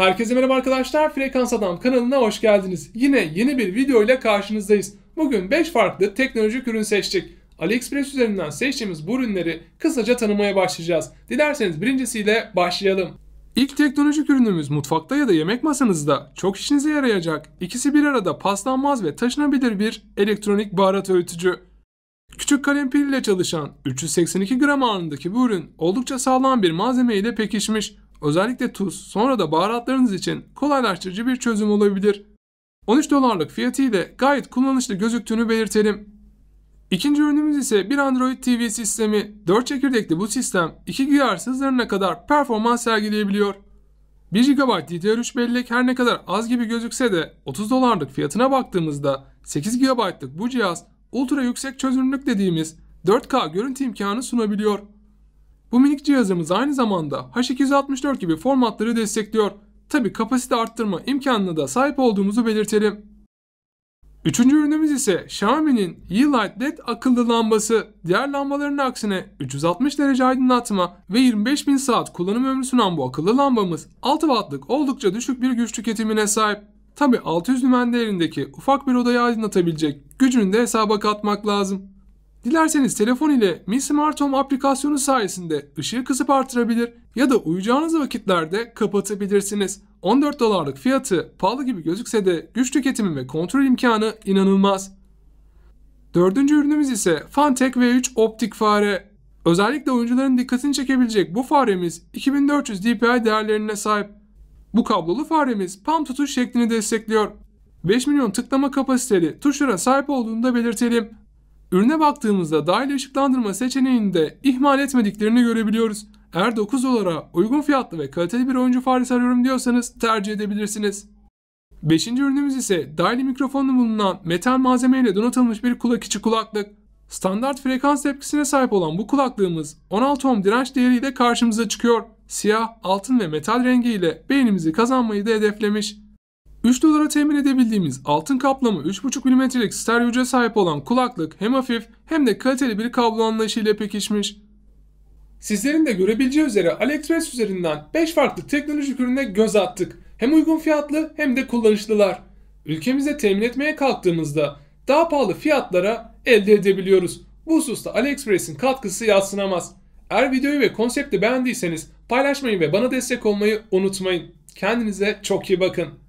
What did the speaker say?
Herkese merhaba arkadaşlar. Frekans Adam kanalına hoş geldiniz. Yine yeni bir video ile karşınızdayız. Bugün 5 farklı teknolojik ürün seçtik. AliExpress üzerinden seçtiğimiz bu ürünleri kısaca tanımaya başlayacağız. Dilerseniz birincisiyle başlayalım. İlk teknolojik ürünümüz mutfakta ya da yemek masanızda çok işinize yarayacak. İkisi bir arada paslanmaz ve taşınabilir bir elektronik baharat öğütücü. Küçük kalem pil ile çalışan 382 gram ağırlığındaki bu ürün oldukça sağlam bir malzeme ile pekişmiş özellikle tuz, sonra da baharatlarınız için kolaylaştırıcı bir çözüm olabilir. 13 dolarlık fiyatı ile gayet kullanışlı gözüktüğünü belirtelim. İkinci ürünümüz ise bir Android TV sistemi. 4 çekirdekli bu sistem 2 GHz hızlarına kadar performans sergileyebiliyor. 1 GB DDR3 bellek her ne kadar az gibi gözükse de 30 dolarlık fiyatına baktığımızda 8 GB'lık bu cihaz ultra yüksek çözünürlük dediğimiz 4K görüntü imkanı sunabiliyor. Bu minik cihazımız aynı zamanda H264 gibi formatları destekliyor. Tabi kapasite arttırma imkanına da sahip olduğumuzu belirtelim. Üçüncü ürünümüz ise Xiaomi'nin Yeelight LED akıllı lambası. Diğer lambaların aksine 360 derece aydınlatma ve 25.000 saat kullanım ömrü sunan bu akıllı lambamız 6 wattlık oldukça düşük bir güç tüketimine sahip. Tabi 600 lümen değerindeki ufak bir odayı aydınlatabilecek gücünü de hesaba katmak lazım. Dilerseniz telefon ile Mi Smart Home aplikasyonu sayesinde ışığı kısıp artırabilir ya da uyuyacağınız vakitlerde kapatabilirsiniz. 14 dolarlık fiyatı pahalı gibi gözükse de güç tüketimi ve kontrol imkanı inanılmaz. Dördüncü ürünümüz ise Fantech V3 optik fare. Özellikle oyuncuların dikkatini çekebilecek bu faremiz 2400 dpi değerlerine sahip. Bu kablolu faremiz pam tutuş şeklini destekliyor. 5 milyon tıklama kapasiteli tuşlara sahip olduğunu da belirtelim. Ürüne baktığımızda dahil ışıklandırma seçeneğinde ihmal etmediklerini görebiliyoruz. Eğer 9 dolara uygun fiyatlı ve kaliteli bir oyuncu faresi arıyorum diyorsanız tercih edebilirsiniz. Beşinci ürünümüz ise dahili mikrofonlu bulunan metal malzemeyle donatılmış bir kulak içi kulaklık. Standart frekans tepkisine sahip olan bu kulaklığımız 16 ohm direnç değeriyle karşımıza çıkıyor. Siyah, altın ve metal rengiyle beynimizi kazanmayı da hedeflemiş. 3 dolara temin edebildiğimiz altın kaplama 3,5 milimetrelik stereocuya sahip olan kulaklık hem hafif hem de kaliteli bir kablo anlayışıyla pekişmiş. Sizlerin de görebileceği üzere AliExpress üzerinden 5 farklı teknolojik ürüne göz attık. Hem uygun fiyatlı hem de kullanışlılar. Ülkemize temin etmeye kalktığımızda daha pahalı fiyatlara elde edebiliyoruz. Bu hususta AliExpress'in katkısı yatsınamaz. Eğer videoyu ve konsepti beğendiyseniz paylaşmayı ve bana destek olmayı unutmayın. Kendinize çok iyi bakın.